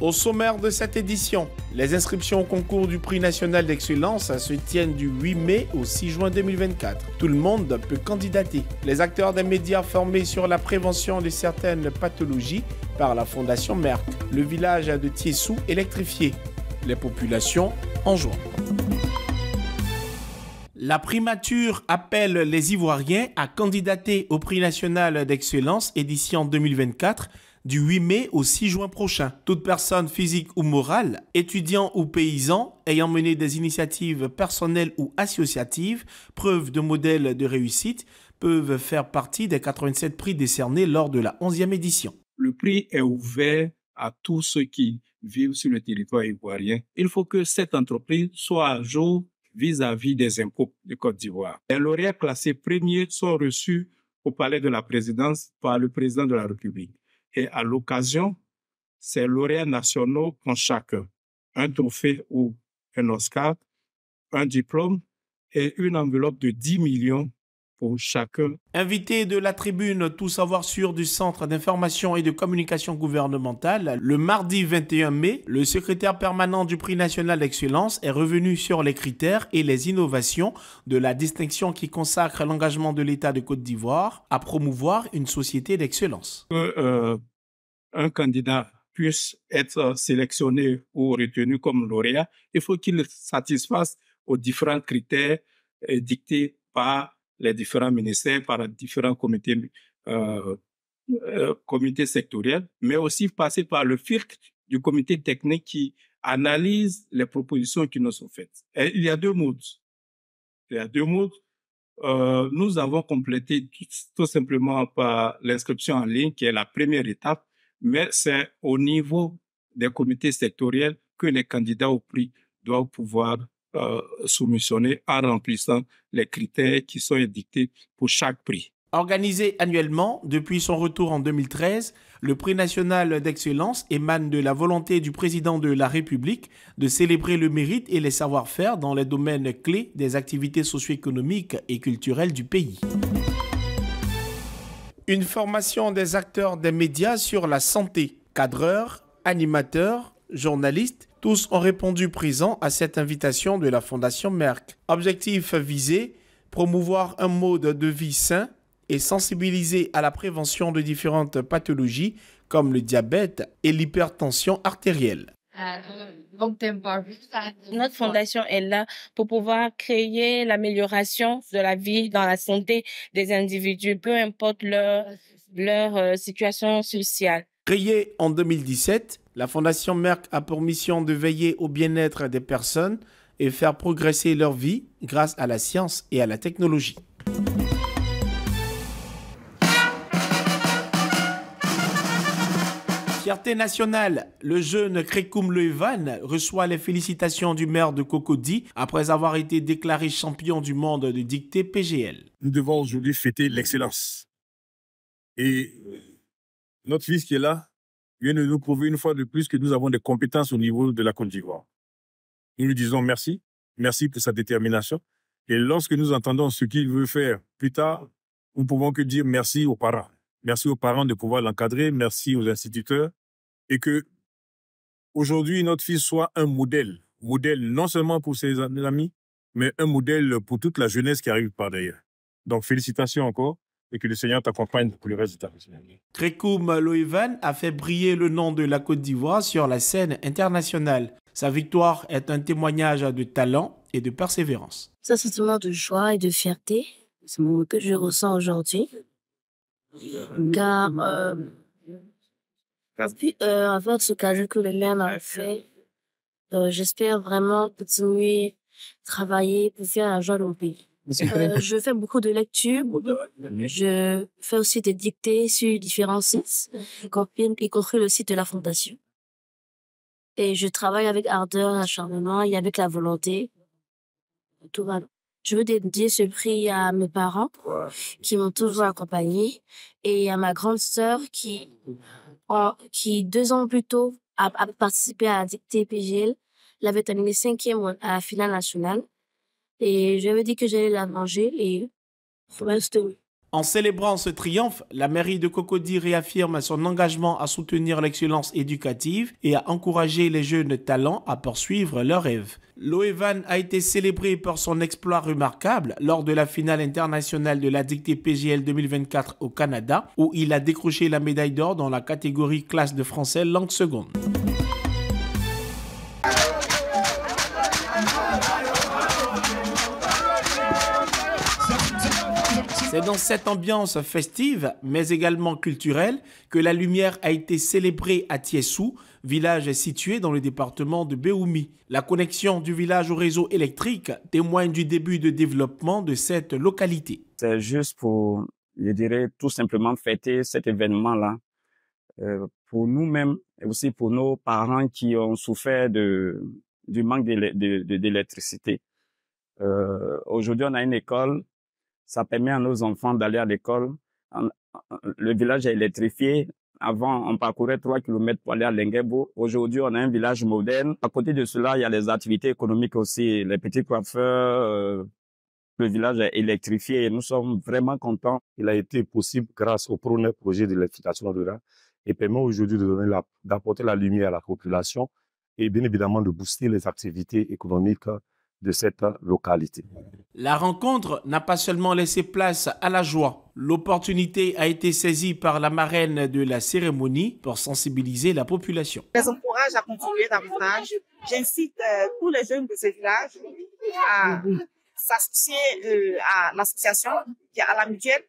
Au sommaire de cette édition, les inscriptions au concours du prix national d'excellence se tiennent du 8 mai au 6 juin 2024. Tout le monde peut candidater. Les acteurs des médias formés sur la prévention de certaines pathologies par la Fondation Merck, le village de Tiessou électrifié, les populations en juin. La primature appelle les Ivoiriens à candidater au prix national d'excellence édition 2024 du 8 mai au 6 juin prochain. Toute personne physique ou morale, étudiant ou paysan, ayant mené des initiatives personnelles ou associatives, preuve de modèles de réussite, peuvent faire partie des 87 prix décernés lors de la 11e édition. Le prix est ouvert à tous ceux qui vivent sur le territoire ivoirien. Il faut que cette entreprise soit à jour vis-à-vis des impôts de Côte d'Ivoire. Les lauréats classés premiers sont reçus au palais de la présidence par le président de la République et à l'occasion, ces lauréats nationaux ont chacun un trophée ou un Oscar, un diplôme et une enveloppe de 10 millions pour chacun. Invité de la tribune Tout savoir sur du Centre d'information et de communication gouvernementale, le mardi 21 mai, le secrétaire permanent du prix national d'excellence est revenu sur les critères et les innovations de la distinction qui consacre l'engagement de l'État de Côte d'Ivoire à promouvoir une société d'excellence. Euh, un candidat puisse être sélectionné ou retenu comme lauréat, il faut qu'il satisfasse aux différents critères euh, dictés par les différents ministères, par différents comités, euh, euh, comités sectoriels, mais aussi passer par le FIRC du comité technique qui analyse les propositions qui nous sont faites. il y a deux modes. Il y a deux modes. Euh, nous avons complété tout simplement par l'inscription en ligne, qui est la première étape, mais c'est au niveau des comités sectoriels que les candidats au prix doivent pouvoir euh, soumissionnés en remplissant les critères qui sont édictés pour chaque prix. Organisé annuellement depuis son retour en 2013, le prix national d'excellence émane de la volonté du président de la République de célébrer le mérite et les savoir-faire dans les domaines clés des activités socio-économiques et culturelles du pays. Une formation des acteurs des médias sur la santé, cadreurs, animateurs, journalistes, tous ont répondu présents à cette invitation de la Fondation Merck. Objectif visé, promouvoir un mode de vie sain et sensibiliser à la prévention de différentes pathologies comme le diabète et l'hypertension artérielle. Euh, Notre fondation est là pour pouvoir créer l'amélioration de la vie dans la santé des individus, peu importe leur, euh, situation sociale. Créée en 2017, la Fondation Merck a pour mission de veiller au bien-être des personnes et faire progresser leur vie grâce à la science et à la technologie. Fierté nationale, le jeune Krekoum Levan reçoit les félicitations du maire de Cocody après avoir été déclaré champion du monde de dictée PGL. Nous devons aujourd'hui fêter l'excellence. Et notre fils qui est là, vient de nous prouver une fois de plus que nous avons des compétences au niveau de la Côte d'Ivoire. Nous lui disons merci, merci pour sa détermination. Et lorsque nous entendons ce qu'il veut faire plus tard, nous ne pouvons que dire merci aux parents. Merci aux parents de pouvoir l'encadrer, merci aux instituteurs. Et que aujourd'hui, notre fils soit un modèle. Modèle non seulement pour ses amis, mais un modèle pour toute la jeunesse qui arrive par derrière. Donc félicitations encore et que le Seigneur t'accompagne pour le reste de ta vie. Krekoum a fait briller le nom de la Côte d'Ivoire sur la scène internationale. Sa victoire est un témoignage de talent et de persévérance. Ça, c'est un moment de joie et de fierté. C'est que je ressens aujourd'hui. Car, euh, euh, ce cadeau que le maire a fait, euh, j'espère vraiment continuer à travailler pour faire un joie au pays. Euh, je fais beaucoup de lectures. Je fais aussi des dictées sur différents sites, mhm. y compris le site de la Fondation. Et je travaille avec ardeur, acharnement et avec la volonté. Tout va je veux dédier ce prix à mes parents qui m'ont toujours accompagné et à ma grande sœur qui, qui deux ans plus tôt, a, participé à la dictée PGL. l'avait avait terminé cinquième à la finale nationale. Et j'avais dit que j'allais la manger et En célébrant ce triomphe, la mairie de Cocody réaffirme son engagement à soutenir l'excellence éducative et à encourager les jeunes talents à poursuivre leurs rêves. Loevan a été célébré pour son exploit remarquable lors de la finale internationale de la dictée PGL 2024 au Canada, où il a décroché la médaille d'or dans la catégorie classe de français langue seconde. C'est dans cette ambiance festive, mais également culturelle, que la lumière a été célébrée à Tiesou, village situé dans le département de Béoumi. La connexion du village au réseau électrique témoigne du début de développement de cette localité. C'est juste pour, je dirais, tout simplement fêter cet événement-là. Euh, pour nous-mêmes et aussi pour nos parents qui ont souffert de, du manque d'électricité. Euh, aujourd'hui, on a une école ça permet à nos enfants d'aller à l'école. Le village est électrifié. Avant, on parcourait 3 km pour aller à Lengebo. Aujourd'hui, on a un village moderne. À côté de cela, il y a les activités économiques aussi. Les petits coiffeurs, euh, le village est électrifié et nous sommes vraiment contents. Il a été possible grâce au premier projet d'électrification rurale et permet aujourd'hui d'apporter la lumière à la population et bien évidemment de booster les activités économiques de cette localité. La rencontre n'a pas seulement laissé place à la joie. L'opportunité a été saisie par la marraine de la cérémonie pour sensibiliser la population. Je les encourage à continuer davantage. J'incite euh, tous les jeunes de ce village à s'associer euh, à l'association, à la mutuelle,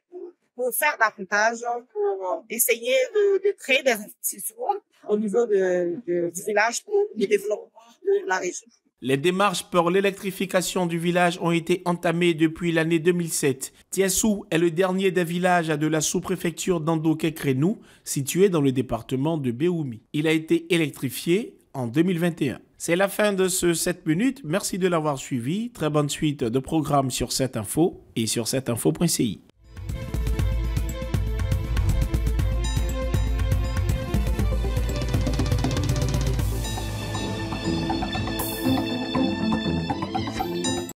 pour faire davantage, pour essayer de, créer des institutions au niveau de, du village pour le développement de la région. Les démarches pour l'électrification du village ont été entamées depuis l'année 2007. Tiassou est le dernier des villages de la sous-préfecture dandoké krenou situé dans le département de Béoumi. Il a été électrifié en 2021. C'est la fin de ce 7 minutes. Merci de l'avoir suivi. Très bonne suite de programmes sur cette info et sur cette